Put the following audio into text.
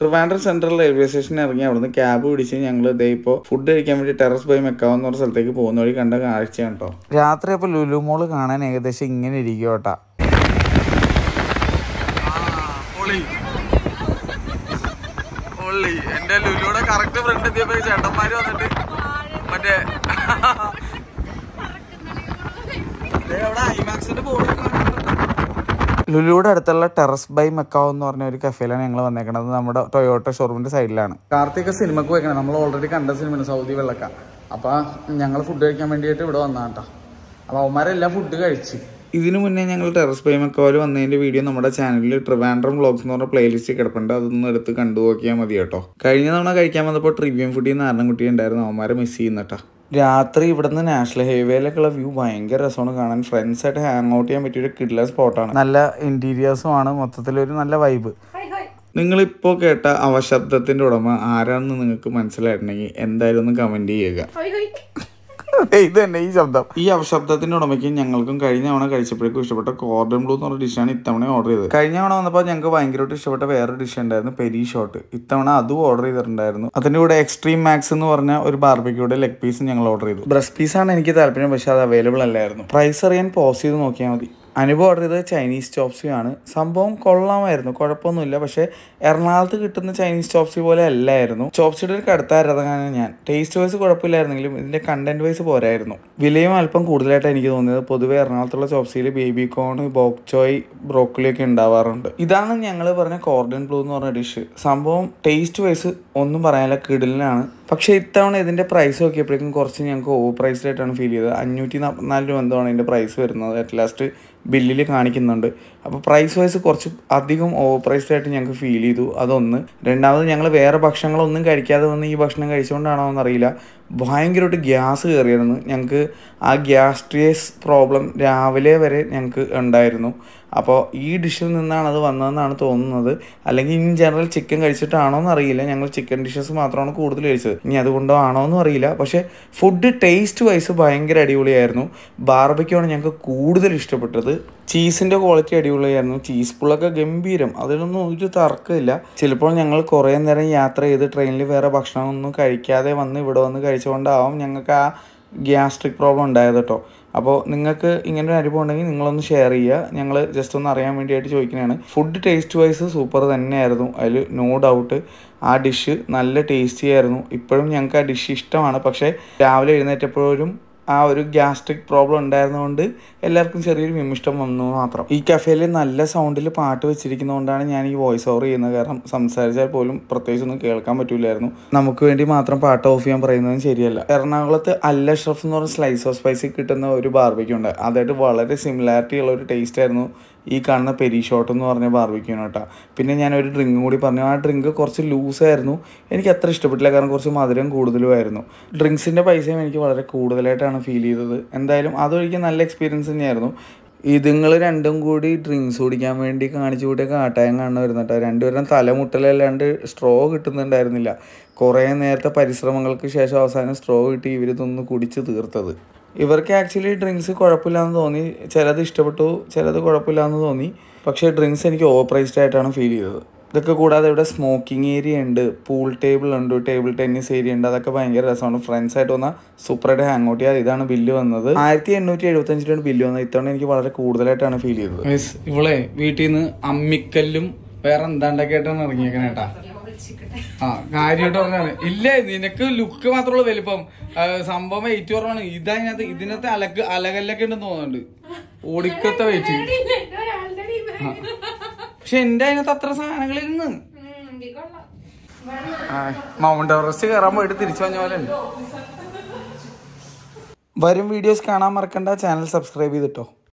Trivandrum central railway സ്റ്റേഷനിൽ ഇറങ്ങി അവിടുന്ന് ക്യാബ് പിടിച്ച് ഞങ്ങൾ ഇതേ ഇപ്പോൾ ഫുഡ് കഴിക്കാൻ വേണ്ടി ടെറസ് ബൈ മെക്കാവ് എന്ന് പറഞ്ഞ സ്ഥലത്തേക്ക് പോകുന്ന വഴി കണ്ട കാഴ്ച കേട്ടോ രാത്രി അപ്പോൾ ലുലു മോള് കാണാൻ ഏകദേശം ഇങ്ങനെ ഇരിക്കും കേട്ടാ എന്റെ ലുലുടെ കറക്റ്റ് ഫ്രണ്ട് എത്തിയപ്പോ ചേട്ടന്മാര് വന്നിട്ട് മറ്റേ ഐമാക്സിന്റെ ബോർഡ് ലുലുവിടെ അടുത്തുള്ള ടെറസ് ബൈ മെക്കാവ് എന്ന് പറഞ്ഞ ഒരു കഫേലാണ് ഞങ്ങൾ വന്നേക്കുന്നത് നമ്മുടെ ടൊയോട്ട ഷോറൂമിന്റെ സൈഡിലാണ് കാർത്തിക സിനിമക്ക് വെക്കണം നമ്മൾ ഓൾറെഡി കണ്ട സിനിമയാണ് സൗദി വെള്ളക്ക അപ്പൊ ഞങ്ങൾ ഫുഡ് കഴിക്കാൻ വേണ്ടിയിട്ട് ഇവിടെ വന്നാട്ടാ അപ്പൊ അവന്മാരെല്ലാം ഫുഡ് കഴിച്ചു ഇതിനു മുന്നേ ഞങ്ങൾ ടെറസ് ബൈ മെക്കാവിൽ വന്നതിന്റെ വീഡിയോ നമ്മുടെ ചാനലിൽ ട്രിവാൻഡ്രം വ്ളോഗ്സ് എന്ന് പറഞ്ഞ പ്ലേലിസ്റ്റ് കിടപ്പുണ്ട് അതൊന്ന് എടുത്ത് കണ്ടു നോക്കിയാൽ മതി കേട്ടോ കഴിഞ്ഞ തവണ കഴിക്കാൻ വന്നപ്പോൾ ട്രിവ്യൂം ഫുഡിന്ന് നിന്ന് കുട്ടി ഉണ്ടായിരുന്നു അവന്മാരെ മിസ് ചെയ്യുന്നട്ടാ രാത്രി ഇവിടുന്ന് നാഷണൽ ഹൈവേയിലേക്കുള്ള വ്യൂ ഭയങ്കര രസമാണ് കാണാൻ ആയിട്ട് ഹാങ് ഔട്ട് ചെയ്യാൻ ഒരു കിഡ്ല സ്പോട്ടാണ് നല്ല ഇന്റീരിയേഴ്സും ആണ് മൊത്തത്തിലൊരു നല്ല വൈബ് നിങ്ങളിപ്പോൾ കേട്ട അവശബ്ദത്തിന്റെ ഉടമ ആരാണെന്ന് നിങ്ങൾക്ക് മനസ്സിലായിട്ടുണ്ടെങ്കിൽ എന്തായാലും ഒന്ന് കമന്റ് ചെയ്യുക ഇത് തന്നെ ഈ ശബ്ദം ഈ അപശബ്ദത്തിന്റെ ഉടമയ്ക്ക് ഞങ്ങൾക്കും കഴിഞ്ഞ തവണ കഴിച്ചപ്പോഴേക്കും ഇഷ്ടപ്പെട്ട കോർഡൻ ബ്ലൂ എന്ന് പറഞ്ഞ ഡിഷാണ് ഇത്തവണ ഓർഡർ ചെയ്തത് കഴിഞ്ഞ തവണ വന്നപ്പോൾ ഞങ്ങൾക്ക് ഭയങ്കരമായിട്ട് ഇഷ്ടപ്പെട്ട വേറൊരു ഡിഷ് ഉണ്ടായിരുന്നു പെരി ഷോട്ട് ഇത്തവണ അതും ഓർഡർ ചെയ്തിട്ടുണ്ടായിരുന്നു അതിന്റെ കൂടെ എക്സ്ട്രീം മാക്സ് എന്ന് പറഞ്ഞ ഒരു ബാർബിക്കൂടെ ലെഗ് പീസ് ഞങ്ങൾ ഓർഡർ ചെയ്തു ബ്രസ്റ്റ് പീസാണ് എനിക്ക് താല്പര്യം പക്ഷെ അത് അവൈലബിൾ അല്ലായിരുന്നു പ്രൈസ് അറിയാൻ പോസ് ചെയ്ത് നോക്കിയാൽ മതി അനുഭവം ഓർഡർ ചെയ്തത് ചൈനീസ് ചോപ്സിയാണ് സംഭവം കൊള്ളാമായിരുന്നു കുഴപ്പമൊന്നുമില്ല പക്ഷേ എറണാകുളത്ത് കിട്ടുന്ന ചൈനീസ് ചോപ്സി പോലെ അല്ലായിരുന്നു ചോപ്സിയുടെ ഒരു കടുത്തായിരതങ്ങാണ് ഞാൻ ടേസ്റ്റ് വൈസ് കുഴപ്പമില്ലായിരുന്നെങ്കിലും ഇതിൻ്റെ കണ്ടന്റ് വൈസ് പോരായിരുന്നു വിലയും അല്പം കൂടുതലായിട്ട് എനിക്ക് തോന്നിയത് പൊതുവേ എറണാകുളത്തുള്ള ചോപ്സിയിൽ ബേബി കോൺ ബോക്ചോയ് ബ്രോക്കലി ഒക്കെ ഉണ്ടാവാറുണ്ട് ഇതാണ് ഞങ്ങൾ പറഞ്ഞ കോർഡൻ ബ്ലൂ എന്ന് പറഞ്ഞ ഡിഷ് സംഭവം ടേസ്റ്റ് വൈസ് ഒന്നും പറയാനില്ല കിടിലിനാണ് പക്ഷേ ഇത്തവണ ഇതിൻ്റെ പ്രൈസ് നോക്കിയപ്പോഴേക്കും കുറച്ച് ഞങ്ങൾക്ക് പ്രൈസ്ഡ് ആയിട്ടാണ് ഫീൽ ചെയ്തത് അഞ്ഞൂറ്റി നാൽപ്പത്തിനാല് രൂപ എന്തോണ് ഇതിൻ്റെ പ്രൈസ് വരുന്നത് അറ്റ് ലാസ്റ്റ് ബില്ലിൽ കാണിക്കുന്നുണ്ട് അപ്പോൾ പ്രൈസ് വൈസ് കുറച്ച് അധികം ഓവർ പ്രൈസ്ഡ് ആയിട്ട് ഞങ്ങൾക്ക് ഫീൽ ചെയ്തു അതൊന്ന് രണ്ടാമത് ഞങ്ങൾ വേറെ ഭക്ഷണങ്ങളൊന്നും കഴിക്കാതെ വന്ന് ഈ ഭക്ഷണം കഴിച്ചുകൊണ്ടാണോ എന്നറിയില്ല ഭയങ്കരമായിട്ട് ഗ്യാസ് കയറിയിരുന്നു ഞങ്ങൾക്ക് ആ ഗ്യാസ്ട്രിയസ് പ്രോബ്ലം രാവിലെ വരെ ഞങ്ങൾക്ക് ഉണ്ടായിരുന്നു അപ്പോൾ ഈ ഡിഷിൽ നിന്നാണ് അത് വന്നതെന്നാണ് തോന്നുന്നത് അല്ലെങ്കിൽ ഇൻ ജനറൽ ചിക്കൻ കഴിച്ചിട്ടാണോ എന്ന് അറിയില്ല ഞങ്ങൾ ചിക്കൻ ഡിഷസ് മാത്രമാണ് കൂടുതൽ കഴിച്ചത് ഇനി അതുകൊണ്ടോ ആണോ എന്നും അറിയില്ല പക്ഷേ ഫുഡ് ടേസ്റ്റ് വൈസ് ഭയങ്കര അടിപൊളിയായിരുന്നു ബാർബയ്ക്കാണ് ഞങ്ങൾക്ക് കൂടുതൽ ഇഷ്ടപ്പെട്ടത് ചീസിൻ്റെ ക്വാളിറ്റി അടിപൊളിയായിരുന്നു ചീസ് പുള്ളൊക്കെ ഗംഭീരം അതിനൊന്നും ഒരു തർക്കമില്ല ചിലപ്പോൾ ഞങ്ങൾ കുറേ നേരം യാത്ര ചെയ്ത് ട്രെയിനിൽ വേറെ ഭക്ഷണമൊന്നും കഴിക്കാതെ വന്ന് ഇവിടെ വന്ന് കഴിച്ചുകൊണ്ടാവും ഞങ്ങൾക്ക് ആ ഗ്യാസ്ട്രിക് പ്രോബ്ലം ഉണ്ടായത് കേട്ടോ അപ്പോൾ നിങ്ങൾക്ക് ഇങ്ങനെ ഒരു അനുഭവം ഉണ്ടെങ്കിൽ നിങ്ങളൊന്ന് ഷെയർ ചെയ്യുക ഞങ്ങൾ ജസ്റ്റ് ഒന്ന് അറിയാൻ വേണ്ടിയിട്ട് ചോദിക്കുന്നതാണ് ഫുഡ് ടേസ്റ്റ് വൈസ് സൂപ്പർ തന്നെയായിരുന്നു അതിൽ നോ ഡൗട്ട് ആ ഡിഷ് നല്ല ടേസ്റ്റി ആയിരുന്നു ഇപ്പോഴും ഞങ്ങൾക്ക് ആ ഡിഷ് ഇഷ്ടമാണ് പക്ഷേ രാവിലെ എഴുന്നേറ്റപ്പോഴും ആ ഒരു ഗ്യാസ്ട്രിക് പ്രോബ്ലം ഉണ്ടായിരുന്നതുകൊണ്ട് എല്ലാവർക്കും ചെറിയൊരു വിമിഷ്ടം വന്നു മാത്രം ഈ കഫേയിൽ നല്ല സൗണ്ടിൽ പാട്ട് വെച്ചിരിക്കുന്നതുകൊണ്ടാണ് ഞാൻ ഈ വോയിസ് ഓവർ ചെയ്യുന്നത് കാരണം സംസാരിച്ചാൽ പോലും പ്രത്യേകിച്ചൊന്നും കേൾക്കാൻ പറ്റില്ലായിരുന്നു നമുക്ക് വേണ്ടി മാത്രം പാട്ട് ഓഫ് ചെയ്യാൻ പറയുന്നതും ശരിയല്ല എറണാകുളത്ത് അല്ല ഷെഫ് എന്ന് പറഞ്ഞ സ്ലൈസ് ഓഫ് സ്പൈസി കിട്ടുന്ന ഒരു ബാർബിക്കുണ്ട് ഉണ്ട് അതായിട്ട് വളരെ സിമിലാരിറ്റി ഉള്ള ഒരു ടേസ്റ്റ് ആയിരുന്നു ഈ കാണുന്ന പെരീഷോട്ട് എന്ന് പറഞ്ഞ ബാർബിക്യൂണ് കേട്ടോ പിന്നെ ഞാൻ ഒരു ഡ്രിങ്ക് കൂടി പറഞ്ഞു ആ ഡ്രിങ്ക് കുറച്ച് ലൂസായിരുന്നു എനിക്ക് അത്ര ഇഷ്ടപ്പെട്ടില്ല കാരണം കുറച്ച് മധുരം കൂടുതലുമായിരുന്നു ഡ്രിങ്ക്സിൻ്റെ പൈസയും എനിക്ക് വളരെ കൂടുതലായിട്ടാണ് ഫീൽ ചെയ്തത് എന്തായാലും അതൊരിക്കൽ നല്ല എക്സ്പീരിയൻസ് തന്നെയായിരുന്നു ഇതുങ്ങൾ രണ്ടും കൂടി ഡ്രിങ്ക്സ് കുടിക്കാൻ വേണ്ടി കാണിച്ചു കൂട്ടിയ കാട്ടായം കാണുന്ന കേട്ടോ രണ്ടുപേരും തലമുട്ടലല്ലാണ്ട് സ്ട്രോ കിട്ടുന്നുണ്ടായിരുന്നില്ല കുറേ നേരത്തെ പരിശ്രമങ്ങൾക്ക് ശേഷം അവസാനം സ്ട്രോ കിട്ടി ഇവരിതൊന്ന് കുടിച്ച് തീർത്തത് ഇവർക്ക് ആക്ച്വലി ഡ്രിങ്ക്സ് കുഴപ്പമില്ലാന്ന് തോന്നി ചിലത് ഇഷ്ടപ്പെട്ടു ചിലത് കുഴപ്പമില്ലാന്ന് തോന്നി പക്ഷേ ഡ്രിങ്ക്സ് എനിക്ക് ഓവർ പ്രൈസ്ഡ് ആയിട്ടാണ് ഫീൽ ചെയ്തത് ഇതൊക്കെ കൂടാതെ ഇവിടെ സ്മോക്കിംഗ് ഏരിയ ഉണ്ട് പൂൾ ടേബിൾ ഉണ്ട് ടേബിൾ ടെന്നീസ് ഏരിയ ഉണ്ട് അതൊക്കെ ഭയങ്കര രസമാണ് ഫ്രണ്ട്സ് ആയിട്ട് വന്ന സൂപ്പറായിട്ട് ഹാങ് ഔട്ട് ചെയ്യാതെ ഇതാണ് ബില്ല് വന്നത് ആയിരത്തി എണ്ണൂറ്റി എഴുപത്തി ബില്ല് വന്നത് ഇത്തവണ എനിക്ക് വളരെ കൂടുതലായിട്ടാണ് ഫീൽ ചെയ്തത് ഇവളെ വീട്ടിൽ നിന്ന് അമ്മിക്കല്ലും വേറെ എന്താണ്ടൊക്കെ ആയിട്ടാണ് ഇറങ്ങിയേക്കണേട്ടാ ആ ഇല്ലേ നിനക്ക് ലുക്ക് മാത്രമുള്ള വലിപ്പം സംഭവം വെയിറ്റ് കുറവാണ് ഇതതിനകത്ത് ഇതിനകത്ത് അലക്ക് അലകല്ലൊക്കെ ഉണ്ടെന്ന് തോന്നുന്നുണ്ട് ഓടിക്കത്തെ വെയിറ്റ് പക്ഷെ എന്റെ അതിനകത്ത് അത്ര ഇന്ന് മൗണ്ട് എവറസ്റ്റ് കയറാൻ പോയിട്ട് തിരിച്ചു വന്ന പോലെ ഉണ്ട് വരും വീഡിയോസ് കാണാൻ മറക്കണ്ട ചാനൽ സബ്സ്ക്രൈബ് ചെയ്തിട്ടോ